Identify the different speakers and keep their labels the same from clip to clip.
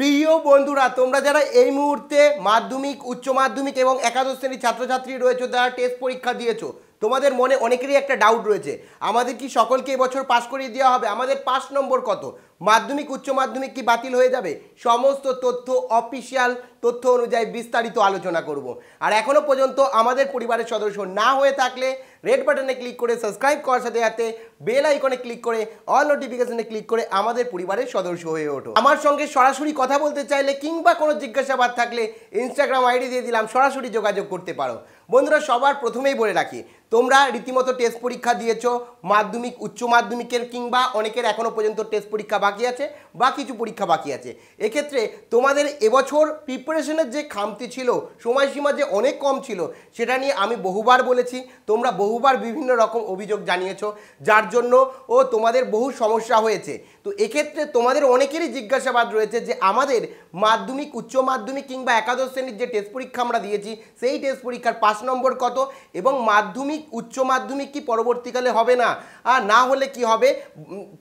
Speaker 1: প্রিয় বন্ধুরা তোমরা যারা এই মুহূর্তে মাধ্যমিক উচ্চ মাধ্যমিক এবং একাদশ শ্রেণীর ছাত্রছাত্রী রয়েছে যারা টেস্ট পরীক্ষা দিয়েছো তোমাদের মনে অনেকেরই একটা ডাউট রয়েছে আমাদের কি সকলকে এবছর পাশ করিয়ে দেওয়া হবে আমাদের পাস নম্বর কত মাধ্যমিক উচ্চ মাধ্যমিক কি বাতিল হয়ে যাবে সমস্ত তথ্য অফিসিয়াল তথ্য অনুযায়ী বিস্তারিত আলোচনা করব আর এখনও পর্যন্ত আমাদের পরিবারের সদস্য না হয়ে থাকলে রেড বাটনে ক্লিক করে সাবস্ক্রাইব করার সাথে সাথে বেল আইকনে ক্লিক করে অল নোটিফিকেশনে ক্লিক করে আমাদের পরিবারের সদস্য হয়ে ওঠো আমার সঙ্গে সরাসরি কথা বলতে চাইলে কিংবা কোনো জিজ্ঞাসাবাদ থাকলে ইনস্টাগ্রাম আইডি দিয়ে দিলাম সরাসরি যোগাযোগ করতে পারো বন্ধুরা সবার প্রথমেই বলে রাখি তোমরা রীতিমতো টেস্ট পরীক্ষা দিয়েছ মাধ্যমিক উচ্চ মাধ্যমিকের কিংবা অনেকের এখনও পর্যন্ত টেস্ট পরীক্ষা বাকি আছে বা কিছু পরীক্ষা বাকি আছে এক্ষেত্রে তোমাদের এবছর প্রিপারেশনের যে খামতি ছিল সময়সীমা যে অনেক কম ছিল সেটা নিয়ে আমি বহুবার বলেছি তোমরা বহুবার বিভিন্ন রকম অভিযোগ জানিয়েছ যার জন্য ও তোমাদের বহু সমস্যা হয়েছে তো এক্ষেত্রে তোমাদের অনেকেরই জিজ্ঞাসাবাদ রয়েছে যে আমাদের মাধ্যমিক উচ্চ মাধ্যমিক কিংবা একাদশ শ্রেণীর যে টেস্ট পরীক্ষা আমরা দিয়েছি সেই টেস্ট পরীক্ষার পাঁচ নম্বর কত এবং মাধ্যমিক মাধ্যমিক উচ্চ মাধ্যমিক কি পরবর্তীকালে হবে না আর না হলে কি হবে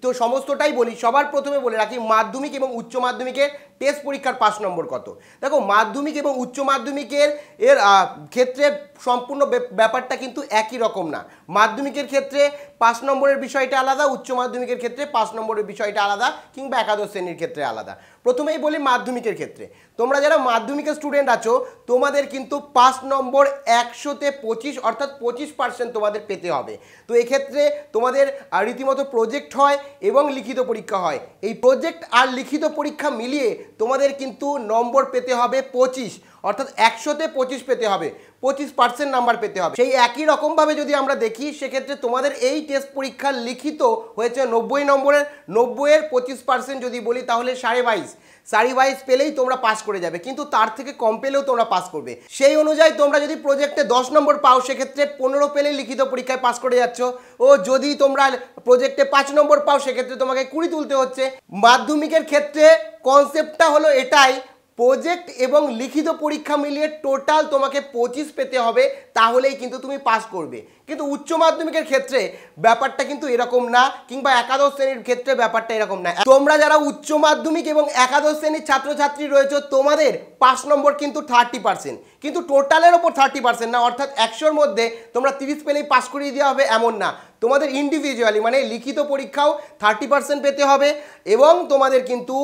Speaker 1: তো সমস্তটাই বলি সবার প্রথমে বলে রাখি মাধ্যমিক এবং উচ্চ মাধ্যমিকের টেস্ট পরীক্ষার পাঁচ নম্বর কত দেখো মাধ্যমিক এবং উচ্চ মাধ্যমিকের এর ক্ষেত্রে সম্পূর্ণ ব্যাপারটা কিন্তু একই রকম না মাধ্যমিকের ক্ষেত্রে পাঁচ নম্বরের বিষয়টা আলাদা উচ্চ মাধ্যমিকের ক্ষেত্রে পাঁচ নম্বরের বিষয়টা আলাদা কিংবা একাদশ শ্রেণীর ক্ষেত্রে আলাদা প্রথমেই বলি মাধ্যমিকের ক্ষেত্রে তোমরা যারা মাধ্যমিকের স্টুডেন্ট আছো তোমাদের কিন্তু পাঁচ নম্বর একশোতে পঁচিশ অর্থাৎ পঁচিশ পার্সেন্ট তোমাদের পেতে হবে তো এক্ষেত্রে তোমাদের রীতিমতো প্রজেক্ট হয় এবং লিখিত পরীক্ষা হয় এই প্রজেক্ট আর লিখিত পরীক্ষা মিলিয়ে তোমাদের কিন্তু নম্বর পেতে হবে পঁচিশ অর্থাৎ একশোতে পঁচিশ পেতে হবে পঁচিশ পার্সেন্ট নাম্বার পেতে হবে সেই একই রকমভাবে যদি আমরা দেখি সেক্ষেত্রে তোমাদের এই টেস্ট পরীক্ষার লিখিত হয়েছে নব্বই নম্বরের নব্বইয়ের পঁচিশ পার্সেন্ট যদি বলি তাহলে সাড়ে বাইশ সাড়ে বাইশ পেলেই তোমরা পাস করে যাবে কিন্তু তার থেকে কম পেলেও তোমরা পাস করবে সেই অনুযায়ী তোমরা যদি প্রজেক্টে দশ নম্বর পাও সেক্ষেত্রে পনেরো পেলে লিখিত পরীক্ষায় পাস করে যাচ্ছ ও যদি তোমরা প্রজেক্টে পাঁচ নম্বর পাও সেক্ষেত্রে তোমাকে কুড়ি তুলতে হচ্ছে মাধ্যমিকের ক্ষেত্রে কনসেপ্টটা হলো এটাই প্রজেক্ট এবং লিখিত পরীক্ষা মিলিয়ে টোটাল তোমাকে পঁচিশ পেতে হবে তাহলেই কিন্তু তুমি পাস করবে কিন্তু উচ্চ মাধ্যমিকের ক্ষেত্রে ব্যাপারটা কিন্তু এরকম না কিংবা একাদশ শ্রেণীর ক্ষেত্রে ব্যাপারটা এরকম না তোমরা যারা উচ্চ মাধ্যমিক এবং একাদশ শ্রেণীর ছাত্রছাত্রী রয়েছে তোমাদের পাঁচ নম্বর কিন্তু থার্টি পার্সেন্ট কিন্তু টোটালের ওপর থার্টি পার্সেন্ট না অর্থাৎ একশোর মধ্যে তোমরা তিরিশ পেলেই পাস করিয়ে দেওয়া হবে এমন না তোমাদের ইন্ডিভিজুয়ালি মানে লিখিত পরীক্ষাও থার্টি পার্সেন্ট পেতে হবে এবং তোমাদের কিন্তু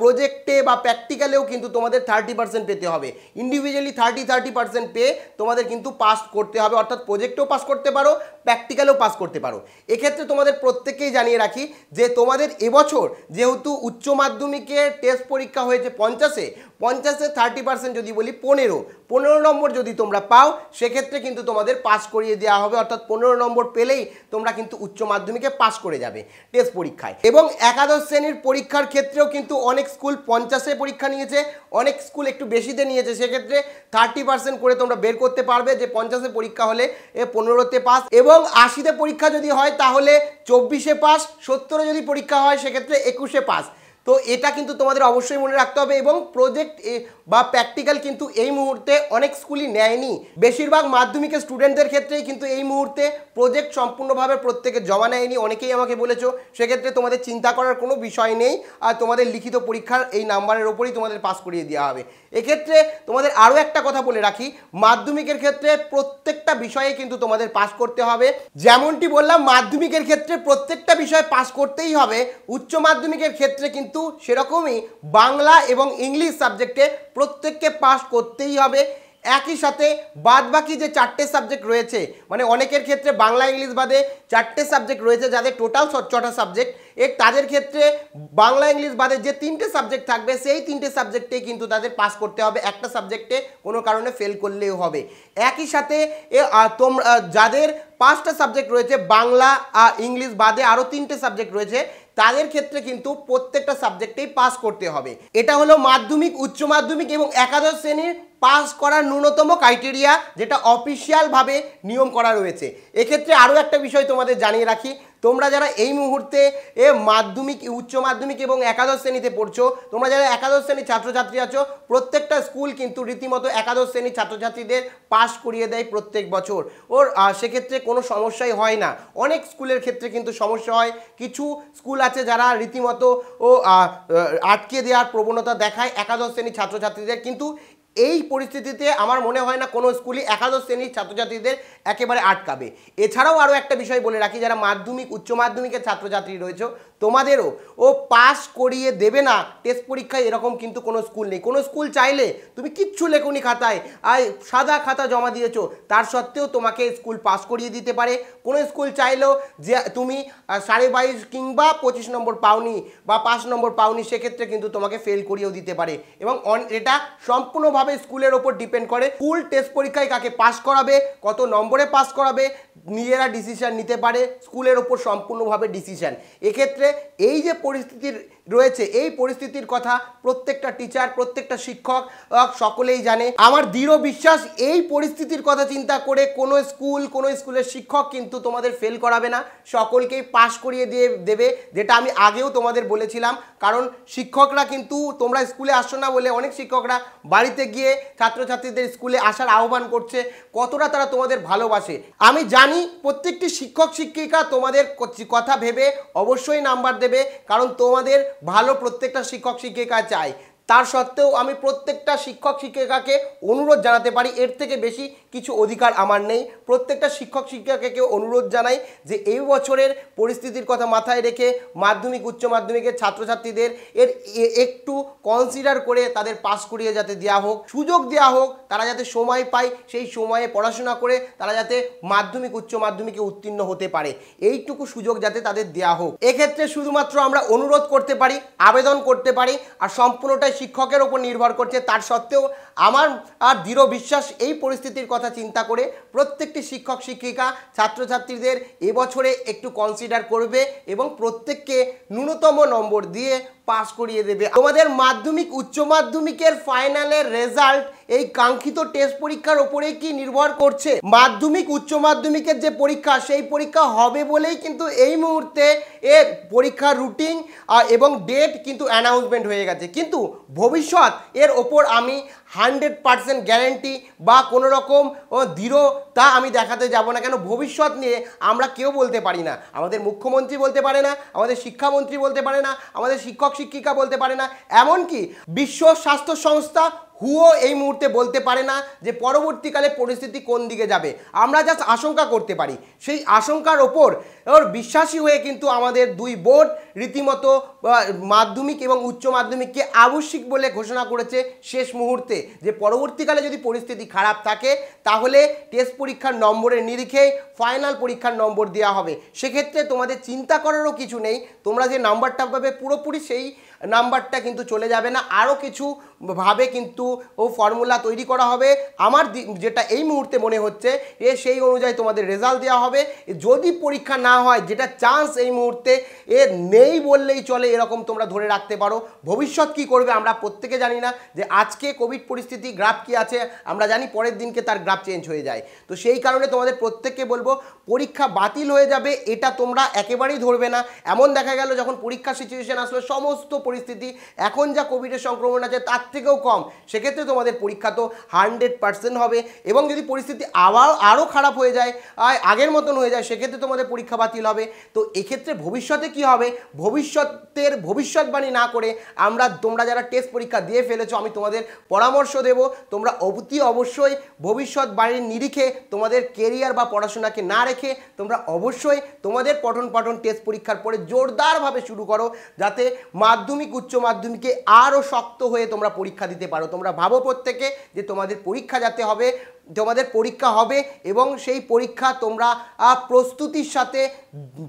Speaker 1: প্রজেক্টে বা প্র্যাকটিক্যালেও কিন্তু তোমাদের থার্টি পার্সেন্ট পেতে হবে ইন্ডিভিজুয়ালি থার্টি থার্টি পার্সেন্ট পেয়ে তোমাদের কিন্তু পাস করতে হবে অর্থাৎ প্রজেক্টেও পাস করতে করতে পারো প্র্যাকটিক্যালেও পাস করতে পারো এক্ষেত্রে তোমাদের প্রত্যেককেই জানিয়ে রাখি যে তোমাদের এবছর যেহেতু উচ্চ মাধ্যমিকের টেস্ট পরীক্ষা হয়েছে পঞ্চাশে পঞ্চাশে থার্টি পার্সেন্ট যদি বলি পনেরো পনেরো নম্বর যদি তোমরা পাও সেক্ষেত্রে কিন্তু তোমাদের পাস করিয়ে দেওয়া হবে অর্থাৎ পনেরো নম্বর পেলেই তোমরা কিন্তু উচ্চ মাধ্যমিকে পাস করে যাবে টেস্ট পরীক্ষায় এবং একাদশ শ্রেণীর পরীক্ষার ক্ষেত্রেও কিন্তু অনেক স্কুল পঞ্চাশে পরীক্ষা নিয়েছে অনেক স্কুল একটু বেশিতে নিয়েছে সেক্ষেত্রে থার্টি পার্সেন্ট করে তোমরা বের করতে পারবে যে পঞ্চাশে পরীক্ষা হলে এ পনেরোতে পাস এবং আশিতে পরীক্ষা যদি হয় তাহলে চব্বিশে পাস সত্তরে যদি পরীক্ষা হয় সেক্ষেত্রে একুশে পাস তো এটা কিন্তু তোমাদের অবশ্যই মনে রাখতে হবে এবং প্রজেক্ট বা প্র্যাকটিক্যাল কিন্তু এই মুহূর্তে অনেক স্কুলই নেয়নি বেশিরভাগ মাধ্যমিকের স্টুডেন্টদের ক্ষেত্রেই কিন্তু এই মুহূর্তে প্রজেক্ট সম্পূর্ণভাবে প্রত্যেকে জমা নেয়নি অনেকেই আমাকে বলেছ সেক্ষেত্রে তোমাদের চিন্তা করার কোনো বিষয় নেই আর তোমাদের লিখিত পরীক্ষার এই নাম্বারের ওপরেই তোমাদের পাস করিয়ে দেওয়া হবে এক্ষেত্রে তোমাদের আরও একটা কথা বলে রাখি মাধ্যমিকের ক্ষেত্রে প্রত্যেকটা বিষয়ে কিন্তু তোমাদের পাস করতে হবে যেমনটি বললাম মাধ্যমিকের ক্ষেত্রে প্রত্যেকটা বিষয়ে পাস করতেই হবে উচ্চ মাধ্যমিকের ক্ষেত্রে কিন্তু কিন্তু সেরকমই বাংলা এবং ইংলিশ সাবজেক্টে প্রত্যেককে পাস করতেই হবে একই সাথে বাদ বাকি যে চারটে সাবজেক্ট রয়েছে মানে অনেকের ক্ষেত্রে বাংলা ইংলিশ বাদে চারটে সাবজেক্ট রয়েছে যাদের টোটাল ছটা সাবজেক্ট এর তাদের ক্ষেত্রে বাংলা ইংলিশ বাদে যে তিনটে সাবজেক্ট থাকবে সেই তিনটে সাবজেক্টে কিন্তু তাদের পাস করতে হবে একটা সাবজেক্টে কোনো কারণে ফেল করলেও হবে একই সাথে তোমরা যাদের পাঁচটা সাবজেক্ট রয়েছে বাংলা ইংলিশ বাদে আরও তিনটে সাবজেক্ট রয়েছে তাদের ক্ষেত্রে কিন্তু প্রত্যেকটা সাবজেক্টেই পাস করতে হবে এটা হলো মাধ্যমিক উচ্চ মাধ্যমিক এবং একাদশ শ্রেণীর পাস করার ন্যূনতম ক্রাইটেরিয়া যেটা অফিসিয়ালভাবে নিয়ম করা রয়েছে এক্ষেত্রে আরও একটা বিষয় তোমাদের জানিয়ে রাখি তোমরা যারা এই মুহূর্তে এ মাধ্যমিক উচ্চ মাধ্যমিক এবং একাদশ শ্রেণীতে পড়ছো তোমরা যারা একাদশ শ্রেণীর ছাত্রছাত্রী আছো প্রত্যেকটা স্কুল কিন্তু রীতিমতো একাদশ শ্রেণীর ছাত্রছাত্রীদের পাশ করিয়ে দেয় প্রত্যেক বছর ওর সেক্ষেত্রে কোনো সমস্যাই হয় না অনেক স্কুলের ক্ষেত্রে কিন্তু সমস্যা হয় কিছু স্কুল আছে যারা রীতিমতো ও আটকে দেওয়ার প্রবণতা দেখায় একাদশ শ্রেণীর ছাত্রছাত্রীদের কিন্তু এই পরিস্থিতিতে আমার মনে হয় না কোনো স্কুলই একাদশ শ্রেণীর ছাত্রছাত্রীদের একেবারে আটকাবে এছাড়াও আরও একটা বিষয় বলে রাখি যারা মাধ্যমিক উচ্চ মাধ্যমিকের ছাত্রছাত্রী রয়েছে তোমাদেরও ও পাস করিয়ে দেবে না টেস্ট পরীক্ষায় এরকম কিন্তু কোনো স্কুল নেই কোনো স্কুল চাইলে তুমি কিচ্ছু লেখনি খাতায় আর সাদা খাতা জমা দিয়েছো তার সত্ত্বেও তোমাকে স্কুল পাস করিয়ে দিতে পারে কোনো স্কুল চাইলেও যে তুমি সাড়ে বাইশ কিংবা পঁচিশ নম্বর পাওনি বা পাঁচ নম্বর পাওনি সেক্ষেত্রে কিন্তু তোমাকে ফেল করিয়েও দিতে পারে এবং এটা সম্পূর্ণভাবে স্কুলের ওপর ডিপেন্ড করে স্কুল টেস্ট পরীক্ষায় কাকে পাস করাবে কত নম্বরে পাস করাবে নিজেরা ডিসিশান নিতে পারে স্কুলের ওপর সম্পূর্ণভাবে ডিসিশান এক্ষেত্রে এই যে পরিস্থিতির রয়েছে এই পরিস্থিতির কথা প্রত্যেকটা টিচার প্রত্যেকটা শিক্ষক সকলেই জানে আমার দৃঢ় বিশ্বাস এই পরিস্থিতির কথা চিন্তা করে কোনো স্কুল কোনো স্কুলের শিক্ষক কিন্তু তোমাদের ফেল করাবে না সকলকেই পাশ করিয়ে দিয়ে দেবে যেটা আমি আগেও তোমাদের বলেছিলাম কারণ শিক্ষকরা কিন্তু তোমরা স্কুলে আসছো না বলে অনেক শিক্ষকরা বাড়িতে গিয়ে ছাত্রছাত্রীদের স্কুলে আসার আহ্বান করছে কতটা তারা তোমাদের ভালোবাসে আমি জানি প্রত্যেকটি শিক্ষক শিক্ষিকা তোমাদের কথা ভেবে অবশ্যই নাম্বার দেবে কারণ তোমাদের ভালো প্রত্যেকটা শিক্ষক শিক্ষিকা চায় তার সত্ত্বেও আমি প্রত্যেকটা শিক্ষক শিক্ষিকাকে অনুরোধ জানাতে পারি এর থেকে বেশি কিছু অধিকার আমার নেই প্রত্যেকটা শিক্ষক শিক্ষিকাকে অনুরোধ জানাই যে এই বছরের পরিস্থিতির কথা মাথায় রেখে মাধ্যমিক উচ্চ মাধ্যমিকের ছাত্রছাত্রীদের এর একটু কনসিডার করে তাদের পাশ করিয়ে যাতে দেওয়া হোক সুযোগ দেওয়া হোক তারা যাতে সময় পায় সেই সময়ে পড়াশোনা করে তারা যাতে মাধ্যমিক উচ্চ মাধ্যমিকে উত্তীর্ণ হতে পারে এইটুকু সুযোগ যাতে তাদের দেওয়া হোক এক্ষেত্রে শুধুমাত্র আমরা অনুরোধ করতে পারি আবেদন করতে পারি আর সম্পূর্ণটাই শিক্ষকের ওপর নির্ভর করছে তার সত্ত্বেও আমার আর দৃঢ় বিশ্বাস এই পরিস্থিতির কথা চিন্তা করে প্রত্যেকটি শিক্ষক শিক্ষিকা ছাত্রছাত্রীদের এবছরে একটু কনসিডার করবে এবং প্রত্যেককে ন্যূনতম নম্বর দিয়ে পাস করিয়ে দেবে তোমাদের মাধ্যমিক উচ্চ মাধ্যমিকের ফাইনালের রেজাল্ট এই কাঙ্ক্ষিত টেস্ট পরীক্ষার ওপরেই কি নির্ভর করছে মাধ্যমিক উচ্চ মাধ্যমিকের যে পরীক্ষা সেই পরীক্ষা হবে বলেই কিন্তু এই মুহূর্তে এ পরীক্ষার রুটিন এবং ডেট কিন্তু অ্যানাউন্সমেন্ট হয়ে গেছে কিন্তু ভবিষ্যৎ এর ওপর আমি হান্ড্রেড পারসেন্ট গ্যারেন্টি বা কোনো রকম দৃঢ় তা আমি দেখাতে যাব না কেন ভবিষ্যৎ নিয়ে আমরা কেউ বলতে পারি না আমাদের মুখ্যমন্ত্রী বলতে পারে না আমাদের শিক্ষামন্ত্রী বলতে পারে না আমাদের শিক্ষক শিক্ষিকা বলতে পারে না এমনকি বিশ্ব স্বাস্থ্য সংস্থা হুও এই মুহূর্তে বলতে পারে না যে পরবর্তীকালে পরিস্থিতি কোন দিকে যাবে আমরা জাস্ট আশঙ্কা করতে পারি সেই আশঙ্কার ওপর ওর বিশ্বাসী হয়ে কিন্তু আমাদের দুই বোর্ড রীতিমতো মাধ্যমিক এবং উচ্চ মাধ্যমিককে আবশ্যিক বলে ঘোষণা করেছে শেষ মুহূর্তে যে পরবর্তীকালে যদি পরিস্থিতি খারাপ থাকে তাহলে টেস্ট পরীক্ষার নম্বরের নিরিখে ফাইনাল পরীক্ষার নম্বর দেওয়া হবে সেক্ষেত্রে তোমাদের চিন্তা করারও কিছু নেই তোমরা যে নাম্বারটা পাবে পুরোপুরি সেই নাম্বারটা কিন্তু চলে যাবে না আরও কিছু ভাবে কিন্তু ও ফর্মুলা তৈরি করা হবে আমার যেটা এই মুহূর্তে মনে হচ্ছে এ সেই অনুযায়ী তোমাদের রেজাল্ট দেওয়া হবে যদি পরীক্ষা না হয় যেটা চান্স এই মুহূর্তে এ নেই বললেই চলে এরকম তোমরা ধরে রাখতে পারো ভবিষ্যৎ কি করবে আমরা প্রত্যেকে জানি না যে আজকে কোভিড পরিস্থিতি গ্রাফ কি আছে আমরা জানি পরের দিনকে তার গ্রাফ চেঞ্জ হয়ে যায় তো সেই কারণে তোমাদের প্রত্যেককে বলবো পরীক্ষা বাতিল হয়ে যাবে এটা তোমরা একেবারেই ধরবে না এমন দেখা গেল যখন পরীক্ষা সিচুয়েশন আসলো সমস্ত পরিস্থিতি এখন যা কোভিডের সংক্রমণ আছে তার থেকেও কম সেক্ষেত্রে তোমাদের পরীক্ষা তো হান্ড্রেড পার্সেন্ট হবে এবং যদি পরিস্থিতি আবার আরও খারাপ হয়ে যায় আগের মতন হয়ে যায় সেক্ষেত্রে তোমাদের পরীক্ষা বাতিল হবে তো এক্ষেত্রে ভবিষ্যতে কি হবে ভবিষ্যতে টেস্টের ভবিষ্যৎবাণী না করে আমরা তোমরা যারা টেস্ট পরীক্ষা দিয়ে ফেলেছো আমি তোমাদের পরামর্শ দেব তোমরা অতি অবশ্যই ভবিষ্যৎবাণীর নিরিখে তোমাদের কেরিয়ার বা পড়াশোনাকে না রেখে তোমরা অবশ্যই তোমাদের পঠন পাঠন টেস্ট পরীক্ষার পরে জোরদারভাবে শুরু করো যাতে মাধ্যমিক উচ্চ মাধ্যমিকে আরও শক্ত হয়ে তোমরা পরীক্ষা দিতে পারো তোমরা ভাবো প্রত্যেকে যে তোমাদের পরীক্ষা যাতে হবে তোমাদের পরীক্ষা হবে এবং সেই পরীক্ষা তোমরা প্রস্তুতির সাথে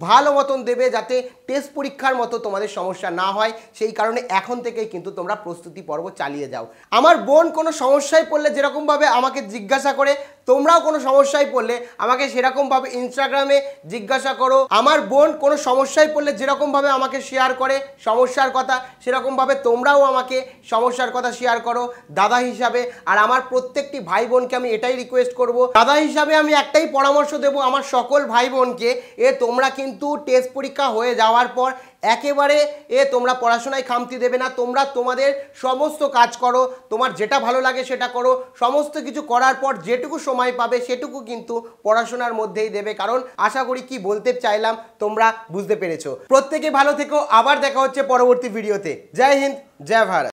Speaker 1: ভালো মতন দেবে যাতে টেস্ট পরীক্ষার মতো তোমাদের সমস্যা না হয় সেই কারণে এখন থেকেই কিন্তু তোমরা প্রস্তুতি পর্ব চালিয়ে যাও আমার বোন কোনো সমস্যায় পড়লে যেরকমভাবে আমাকে জিজ্ঞাসা করে তোমরাও কোনো সমস্যায় পড়লে আমাকে সেরকমভাবে ইনস্টাগ্রামে জিজ্ঞাসা করো আমার বোন কোনো সমস্যায় পড়লে যেরকমভাবে আমাকে শেয়ার করে সমস্যার কথা সেরকমভাবে তোমরাও আমাকে সমস্যার কথা শেয়ার করো দাদা হিসাবে আর আমার প্রত্যেকটি ভাই বোনকে আমি এটাই রিকোয়েস্ট করব দাদা হিসাবে আমি একটাই পরামর্শ দেব আমার সকল ভাই বোনকে এ তোমরা কিন্তু টেস্ট পরীক্ষা হয়ে যাওয়ার পর একেবারে এ তোমরা পড়াশোনায় খামতি দেবে না তোমরা তোমাদের সমস্ত কাজ করো তোমার যেটা ভালো লাগে সেটা করো সমস্ত কিছু করার পর যেটুকু সময় পাবে সেটুকু কিন্তু পড়াশোনার মধ্যেই দেবে কারণ আশা করি কি বলতে চাইলাম তোমরা বুঝতে পেরেছো প্রত্যেকে ভালো থেকো আবার দেখা হচ্ছে পরবর্তী ভিডিওতে জয় হিন্দ জয় ভারত